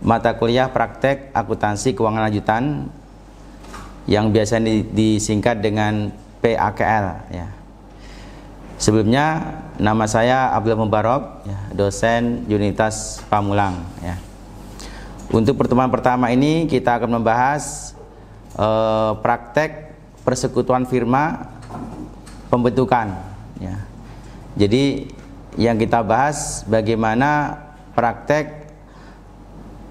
mata kuliah praktek akuntansi keuangan lanjutan yang biasanya disingkat dengan PAKL ya. Sebelumnya nama saya Abdul Mubarok, ya, dosen Unitas Pamulang ya. Untuk pertemuan pertama ini kita akan membahas eh, praktek persekutuan firma pembentukan ya. Jadi yang kita bahas bagaimana praktek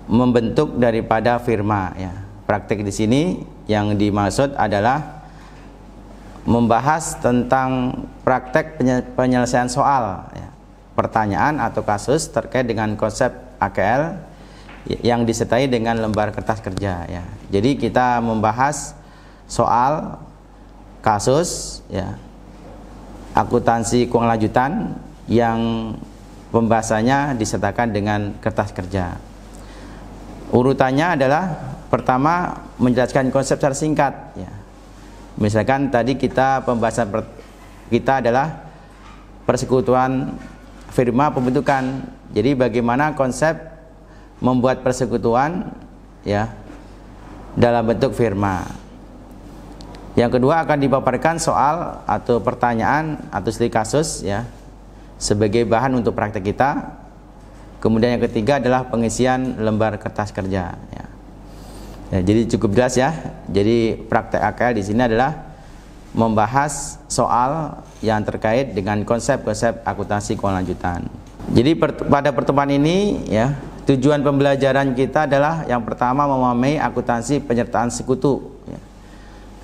membentuk daripada firma ya. Praktik di sini yang dimaksud adalah membahas tentang praktek penyelesaian soal ya. pertanyaan atau kasus terkait dengan konsep AKL yang disertai dengan lembar kertas kerja ya. Jadi kita membahas soal kasus ya akuntansi keuangan lanjutan yang pembahasannya disertakan dengan kertas kerja. Urutannya adalah pertama menjelaskan konsep secara singkat ya. Misalkan tadi kita pembahasan per, kita adalah persekutuan firma pembentukan. Jadi bagaimana konsep membuat persekutuan ya dalam bentuk firma. Yang kedua akan dipaparkan soal atau pertanyaan atau studi kasus ya sebagai bahan untuk praktek kita Kemudian yang ketiga adalah pengisian lembar kertas kerja. Ya. Ya, jadi cukup jelas ya. Jadi praktek AKL di sini adalah membahas soal yang terkait dengan konsep-konsep akuntansi keuangan lanjutan. Jadi per, pada pertemuan ini ya tujuan pembelajaran kita adalah yang pertama memahami akuntansi penyertaan sekutu. Ya.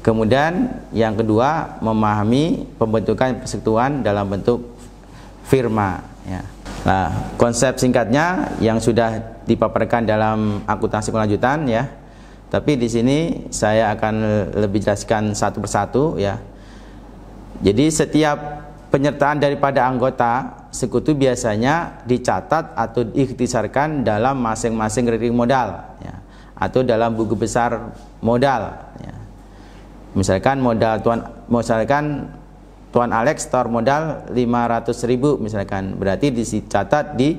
Kemudian yang kedua memahami pembentukan persekutuan dalam bentuk firma. Ya. Nah, konsep singkatnya yang sudah dipaparkan dalam akuntansi kelanjutan ya. Tapi di sini saya akan lebih jelaskan satu persatu ya. Jadi setiap penyertaan daripada anggota sekutu biasanya dicatat atau diiktisarkan dalam masing-masing rekening modal ya. atau dalam buku besar modal ya. Misalkan modal tuan misalkan Tuan Alex store modal 500 ribu misalkan berarti dicatat di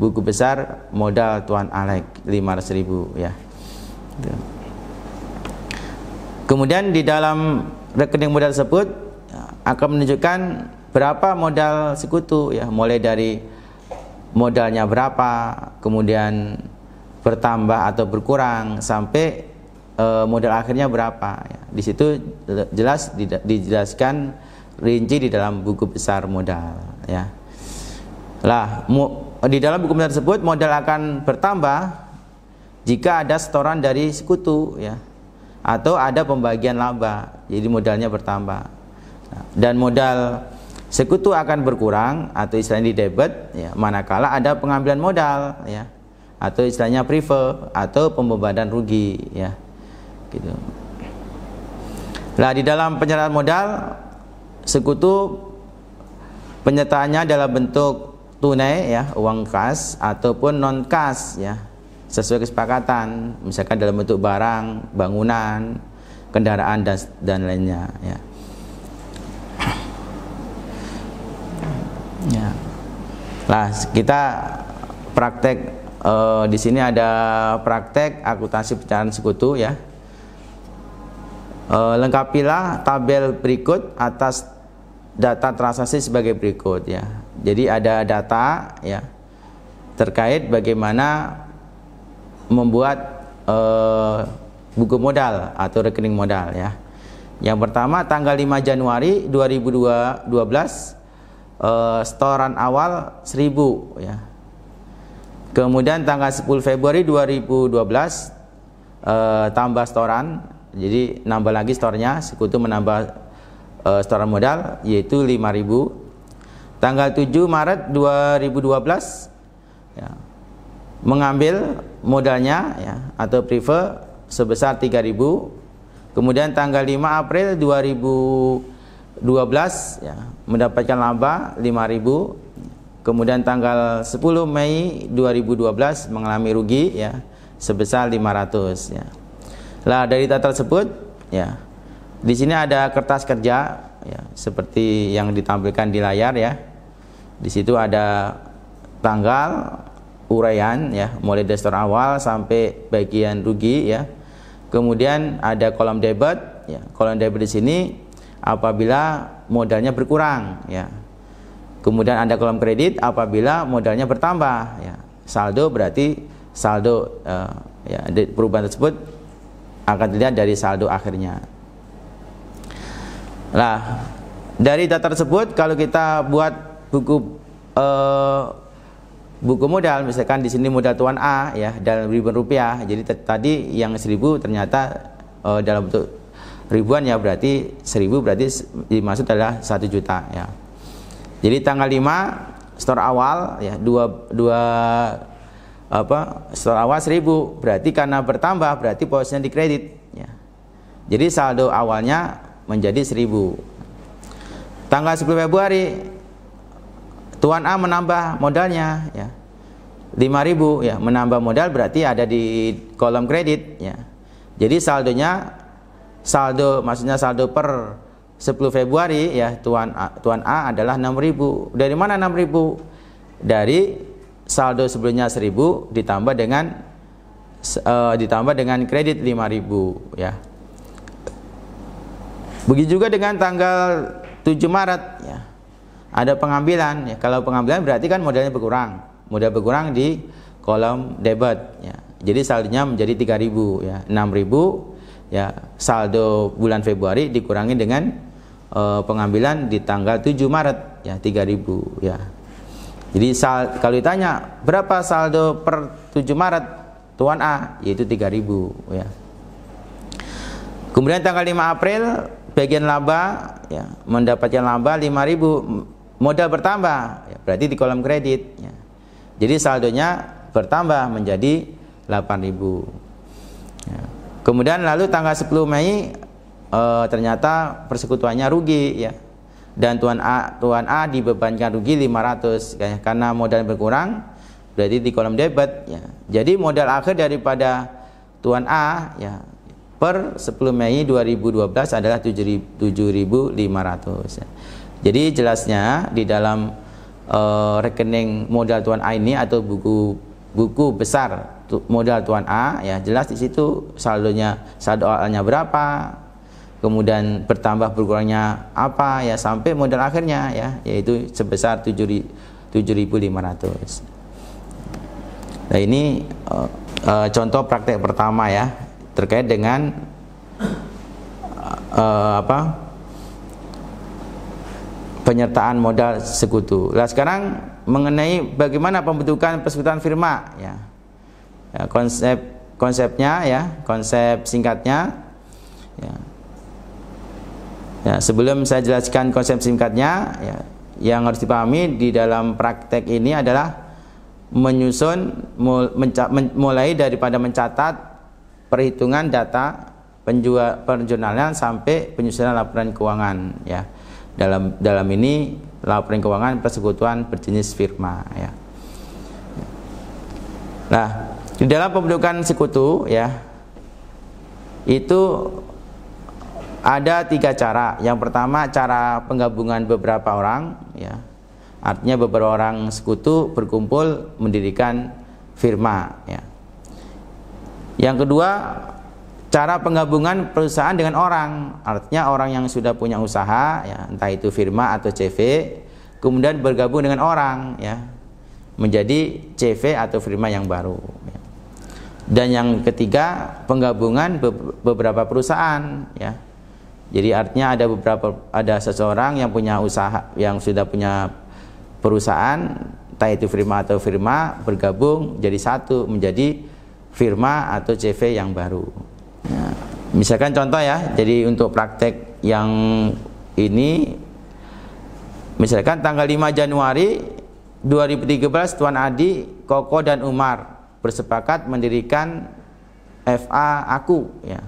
buku besar modal Tuan Alex 500 ribu ya kemudian di dalam rekening modal tersebut akan menunjukkan berapa modal sekutu ya mulai dari modalnya berapa kemudian bertambah atau berkurang sampai e, modal akhirnya berapa ya. di situ jelas dijelaskan rinci di dalam buku besar modal ya lah di dalam buku besar tersebut modal akan bertambah jika ada setoran dari sekutu ya atau ada pembagian laba jadi modalnya bertambah dan modal sekutu akan berkurang atau istilahnya di debit ya, manakala ada pengambilan modal ya atau istilahnya prefer atau pembebanan rugi ya gitu Lah, di dalam penyerahan modal sekutu penyertaannya dalam bentuk tunai ya uang kas ataupun non kas ya sesuai kesepakatan misalkan dalam bentuk barang bangunan kendaraan dan dan lainnya ya ya lah kita praktek eh, di sini ada praktek akuntansi pecahan sekutu ya eh, lengkapilah tabel berikut atas data transaksi sebagai berikut ya. Jadi ada data ya terkait bagaimana membuat uh, buku modal atau rekening modal ya. Yang pertama tanggal 5 Januari 2012 uh, eh, setoran awal 1000 ya. Kemudian tanggal 10 Februari 2012 uh, eh, tambah setoran jadi nambah lagi stornya sekutu menambah uh, setoran modal yaitu 5000 tanggal 7 Maret 2012 ya, mengambil modalnya ya, atau prefer sebesar 3000 kemudian tanggal 5 April 2012 ya, mendapatkan laba 5000 kemudian tanggal 10 Mei 2012 mengalami rugi ya sebesar 500 ya. Lah dari data tersebut ya di sini ada kertas kerja ya, seperti yang ditampilkan di layar ya. Di situ ada tanggal, uraian ya, mulai dari store awal sampai bagian rugi ya. Kemudian ada kolom debit ya. Kolom debit di sini apabila modalnya berkurang ya. Kemudian ada kolom kredit apabila modalnya bertambah ya. Saldo berarti saldo uh, ya perubahan tersebut akan dilihat dari saldo akhirnya. Nah, dari data tersebut kalau kita buat buku eh, buku modal misalkan di sini modal tuan A ya dalam ribuan rupiah jadi tadi yang seribu ternyata eh, dalam bentuk ribuan ya berarti seribu berarti dimaksud adalah satu juta ya jadi tanggal 5 store awal ya dua dua apa store awal seribu berarti karena bertambah berarti posisinya di kredit ya jadi saldo awalnya menjadi 1000 tanggal 10 Februari Tuan A menambah modalnya ya 5000 ya menambah modal berarti ada di kolom kredit ya jadi saldonya saldo maksudnya saldo per 10 Februari ya Tuan A, Tuan A adalah 6000 dari mana 6000 dari saldo sebelumnya 1000 ditambah dengan uh, ditambah dengan kredit 5000 ya Begitu juga dengan tanggal 7 Maret ya. Ada pengambilan ya. Kalau pengambilan berarti kan modalnya berkurang. Modal berkurang di kolom debit ya. Jadi saldonya menjadi 3000 ya, 6000 ya. Saldo bulan Februari dikurangi dengan uh, pengambilan di tanggal 7 Maret ya 3000 ya. Jadi sal, kalau ditanya berapa saldo per 7 Maret Tuan A yaitu 3000 ya. Kemudian tanggal 5 April bagian laba ya, mendapatkan laba 5000 modal bertambah ya, berarti di kolom kredit ya. jadi saldonya bertambah menjadi 8000 ya. kemudian lalu tanggal 10 Mei e, ternyata persekutuannya rugi ya dan Tuan A Tuan A dibebankan rugi 500 ya, karena modal berkurang berarti di kolom debit ya. jadi modal akhir daripada Tuan A ya per 10 Mei 2012 adalah 7.500. Jadi jelasnya di dalam uh, rekening modal Tuan A ini atau buku buku besar modal Tuan A ya jelas di situ saldonya saldo awalnya berapa kemudian bertambah berkurangnya apa ya sampai modal akhirnya ya yaitu sebesar 7.500. Nah ini uh, uh, contoh praktek pertama ya terkait dengan uh, apa penyertaan modal sekutu. Nah sekarang mengenai bagaimana pembentukan persekutuan firma ya. ya konsep konsepnya ya, konsep singkatnya ya. ya sebelum saya jelaskan konsep singkatnya ya, yang harus dipahami di dalam praktek ini adalah menyusun mulai daripada mencatat perhitungan data penjual perjurnalan sampai penyusunan laporan keuangan ya dalam dalam ini laporan keuangan persekutuan berjenis firma ya nah di dalam pembentukan sekutu ya itu ada tiga cara yang pertama cara penggabungan beberapa orang ya artinya beberapa orang sekutu berkumpul mendirikan firma ya yang kedua, cara penggabungan perusahaan dengan orang. Artinya orang yang sudah punya usaha, ya, entah itu firma atau CV, kemudian bergabung dengan orang, ya, menjadi CV atau firma yang baru. Ya. Dan yang ketiga, penggabungan beberapa perusahaan, ya. Jadi artinya ada beberapa ada seseorang yang punya usaha yang sudah punya perusahaan, entah itu firma atau firma bergabung jadi satu menjadi firma atau CV yang baru. Ya. Misalkan contoh ya, jadi untuk praktek yang ini misalkan tanggal 5 Januari 2013 Tuan Adi, Koko dan Umar bersepakat mendirikan FA aku ya.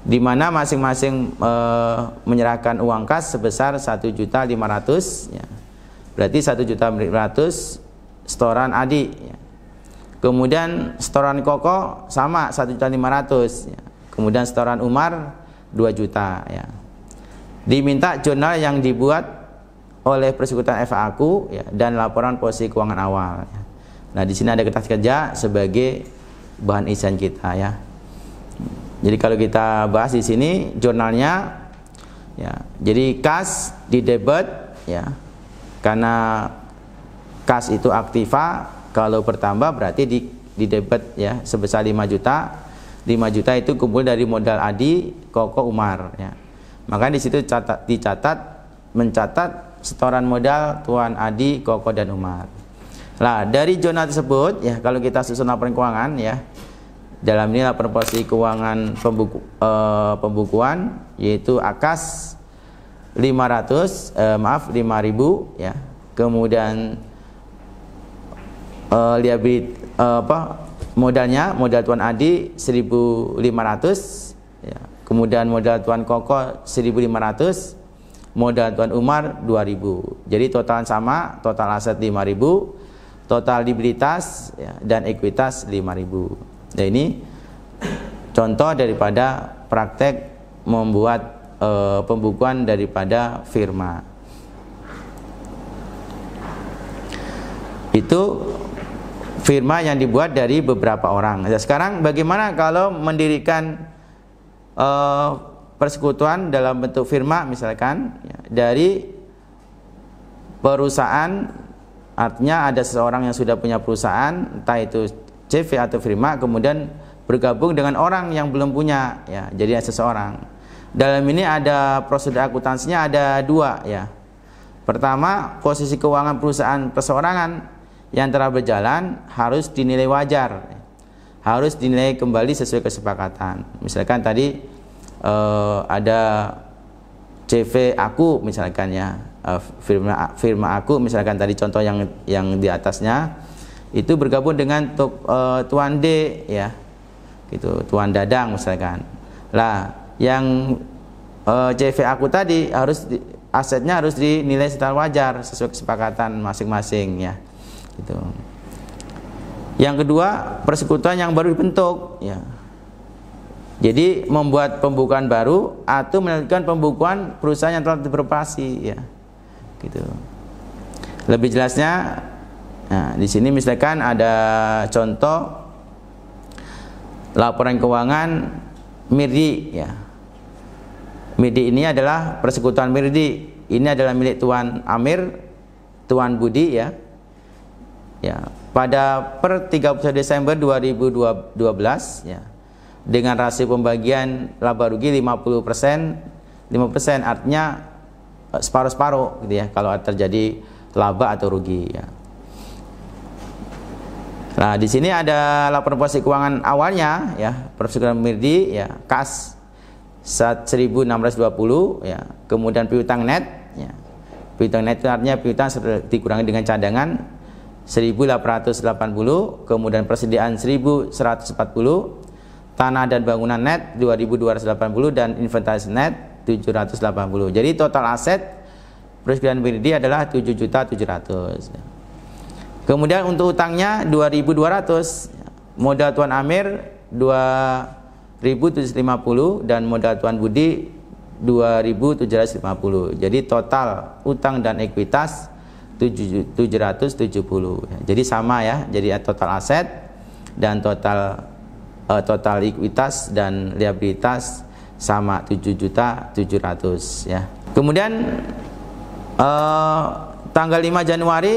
Di mana masing-masing e, menyerahkan uang kas sebesar 1.500 ya. Berarti 1.500 setoran Adi ya. Kemudian setoran Koko sama 1.500. Ya. Kemudian setoran Umar 2 juta ya. Diminta jurnal yang dibuat oleh persekutuan FAQ ya, dan laporan posisi keuangan awal. Ya. Nah, di sini ada kertas kerja sebagai bahan isian kita ya. Jadi kalau kita bahas di sini jurnalnya ya. Jadi kas di debit ya. Karena kas itu aktiva kalau bertambah berarti di di debit ya sebesar 5 juta. 5 juta itu kumpul dari modal Adi, Koko, Umar ya. Maka di situ catat, dicatat mencatat setoran modal Tuan Adi, Koko dan Umar. Lah dari zona tersebut ya kalau kita susun laporan keuangan ya dalam ini laporan posisi keuangan pembuku, e, pembukuan yaitu akas 500 e, eh, maaf 5000 ya kemudian uh, liabit uh, apa modalnya modal Tuan Adi 1500 ya. kemudian modal Tuan Koko 1500 modal Tuan Umar 2000 jadi total sama total aset 5000 total liabilitas ya, dan ekuitas 5000 nah ini contoh daripada praktek membuat uh, pembukuan daripada firma itu firma yang dibuat dari beberapa orang. Ya, sekarang bagaimana kalau mendirikan uh, persekutuan dalam bentuk firma misalkan ya, dari perusahaan artinya ada seseorang yang sudah punya perusahaan entah itu CV atau firma kemudian bergabung dengan orang yang belum punya ya jadi seseorang dalam ini ada prosedur akuntansinya ada dua ya pertama posisi keuangan perusahaan perseorangan yang telah berjalan harus dinilai wajar harus dinilai kembali sesuai kesepakatan misalkan tadi uh, ada CV aku misalkan ya uh, firma firma aku misalkan tadi contoh yang yang di atasnya itu bergabung dengan tuk, uh, eh, tuan D ya gitu tuan Dadang misalkan lah yang uh, CV aku tadi harus di, asetnya harus dinilai secara wajar sesuai kesepakatan masing-masing ya gitu. Yang kedua, persekutuan yang baru dibentuk ya. Jadi membuat pembukuan baru atau melanjutkan pembukuan perusahaan yang telah dioperasi ya. Gitu. Lebih jelasnya nah di sini misalkan ada contoh laporan keuangan MIRDI ya. MIRDI ini adalah persekutuan MIRDI. Ini adalah milik Tuan Amir, Tuan Budi ya ya pada per 31 Desember 2012 ya dengan rasio pembagian laba rugi 50 persen 5 persen artinya eh, separuh-separuh gitu ya kalau terjadi laba atau rugi ya Nah, di sini ada laporan posisi keuangan awalnya ya, Persekutuan Mirdi ya, kas 1620 ya. Kemudian piutang net ya. Piutang net itu artinya piutang dikurangi dengan cadangan 1880, kemudian persediaan 1140, tanah dan bangunan net 2280 dan inventaris net 780. Jadi total aset Perusahaan BRD adalah 7.700. Kemudian untuk utangnya 2.200, modal Tuan Amir 2.750 dan modal Tuan Budi 2.750. Jadi total utang dan ekuitas 770. jadi sama ya, jadi total aset dan total uh, total likuiditas dan liabilitas sama 7 juta 700 ya. Kemudian uh, tanggal 5 Januari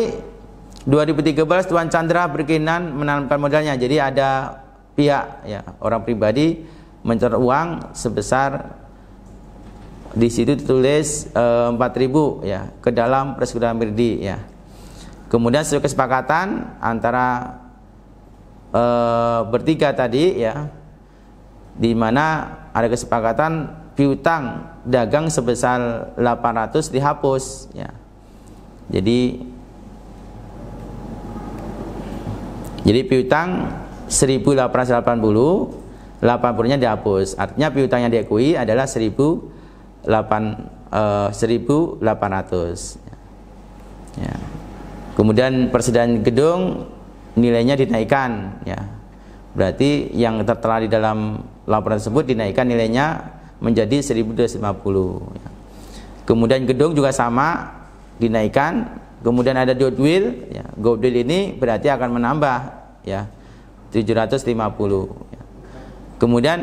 2013 Tuan Chandra berkenan menanamkan modalnya. Jadi ada pihak ya orang pribadi mencetak uang sebesar di situ ditulis eh, empat ribu ya ke dalam persekutuan mirdi ya. Kemudian sesuai kesepakatan antara e, bertiga tadi ya di mana ada kesepakatan piutang dagang sebesar 800 dihapus ya. Jadi jadi piutang 1880 80-nya dihapus. Artinya piutang yang diakui adalah 1000 8, 1800 eh, ya. kemudian persediaan gedung nilainya dinaikkan ya berarti yang tertera di dalam laporan tersebut dinaikkan nilainya menjadi 1250 ya. kemudian gedung juga sama dinaikkan kemudian ada goodwill ya. goodwill ini berarti akan menambah ya 750 ya. kemudian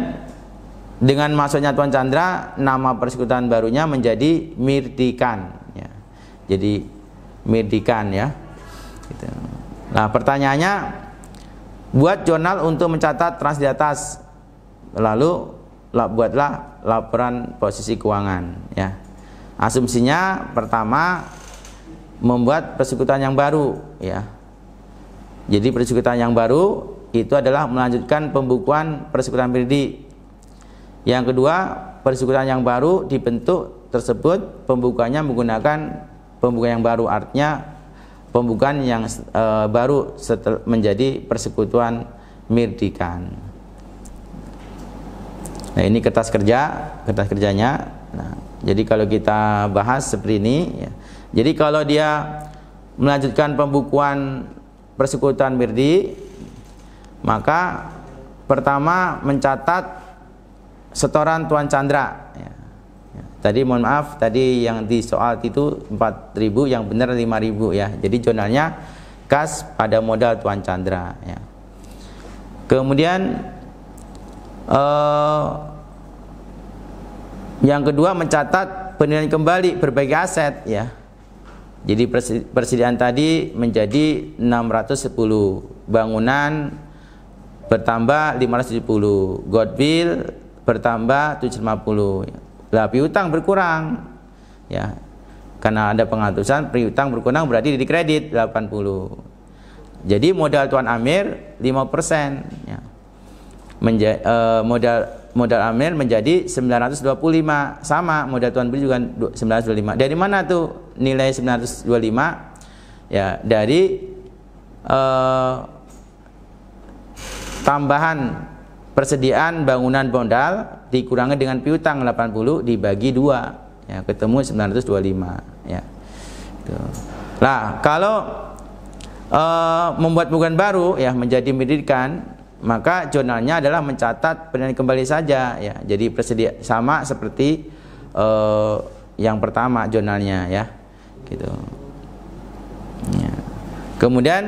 dengan masuknya Tuan Chandra nama persekutuan barunya menjadi Mirtikan ya. jadi Mirtikan ya gitu. nah pertanyaannya buat jurnal untuk mencatat trans di atas lalu buatlah laporan posisi keuangan ya asumsinya pertama membuat persekutuan yang baru ya jadi persekutuan yang baru itu adalah melanjutkan pembukuan persekutuan pribadi yang kedua, persekutuan yang baru dibentuk tersebut pembukanya menggunakan pembukaan yang baru artinya pembukaan yang e, baru setel, menjadi persekutuan mirdikan. Nah, ini kertas kerja, kertas kerjanya. Nah, jadi kalau kita bahas seperti ini ya. Jadi kalau dia melanjutkan pembukuan persekutuan mirdi maka pertama mencatat setoran Tuan Chandra ya. Ya. tadi mohon maaf tadi yang di soal itu 4000 yang benar 5000 ya jadi jurnalnya kas pada modal Tuan Chandra ya. kemudian eh, yang kedua mencatat penilaian kembali berbagai aset ya jadi persediaan tadi menjadi 610 bangunan bertambah 570 goodwill bertambah 750 lah piutang berkurang ya karena ada pengatusan piutang berkurang berarti di kredit 80 jadi modal Tuan Amir 5% ya. Menja eh, modal modal Amir menjadi 925 sama modal Tuan Budi juga 925 dari mana tuh nilai 925 ya dari eh, tambahan persediaan bangunan modal dikurangi dengan piutang 80 dibagi 2 ya ketemu 925 ya Nah kalau e, membuat bukan baru ya menjadi mendirikan, maka jurnalnya adalah mencatat penilaian kembali saja ya jadi persedia sama seperti e, yang pertama jurnalnya ya gitu ya. kemudian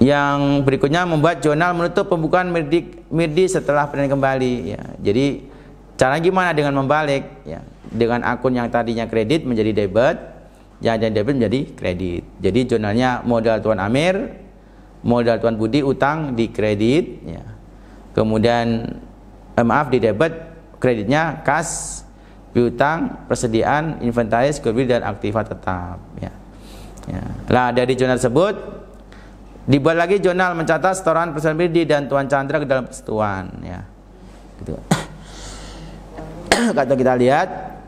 yang berikutnya membuat jurnal menutup pembukaan mirdi, mirdi setelah penelitian kembali. Ya. Jadi cara gimana dengan membalik? Ya. Dengan akun yang tadinya kredit menjadi debit, yang jadi debit menjadi kredit. Jadi jurnalnya modal Tuan Amir, modal Tuan Budi utang di kredit, ya. kemudian eh, maaf di debit kreditnya kas piutang persediaan inventaris kredit dan aktiva tetap ya. ya. Nah dari jurnal tersebut Dibuat lagi jurnal mencatat setoran perusahaan Bidi dan Tuan Chandra ke dalam persetuan ya. Gitu. Kata kita lihat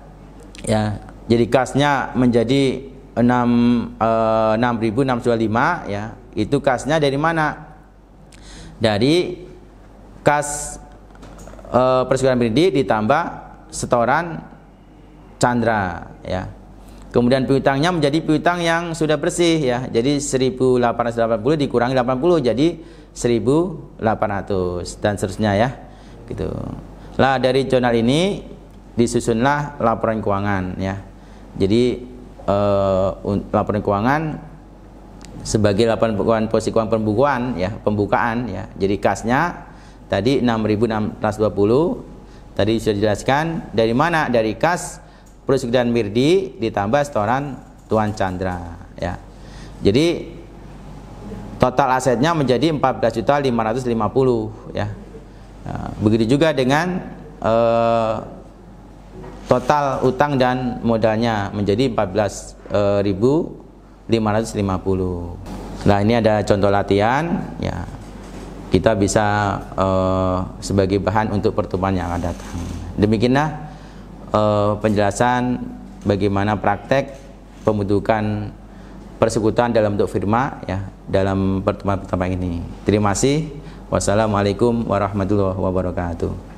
ya, jadi kasnya menjadi 6 6625 eh, ya. Itu kasnya dari mana? Dari kas eh, persetuan Bidi ditambah setoran Chandra ya Kemudian piutangnya menjadi piutang yang sudah bersih ya. Jadi 1880 dikurangi 80 jadi 1800 dan seterusnya ya. Gitu. Lah dari jurnal ini disusunlah laporan keuangan ya. Jadi eh, laporan keuangan sebagai laporan keuangan posisi keuangan pembukuan ya, pembukaan ya. Jadi kasnya tadi 6620 tadi sudah dijelaskan dari mana dari kas Sugdan Mirdi ditambah setoran Tuan Chandra ya. Jadi total asetnya menjadi 14.550 ya. Nah, begitu juga dengan eh, total utang dan modalnya menjadi 14.550. Eh, nah, ini ada contoh latihan ya. Kita bisa eh, sebagai bahan untuk pertemuan yang akan datang. Demikianlah uh, penjelasan bagaimana praktek pembentukan persekutuan dalam bentuk firma ya dalam pertemuan pertama ini. Terima kasih. Wassalamualaikum warahmatullahi wabarakatuh.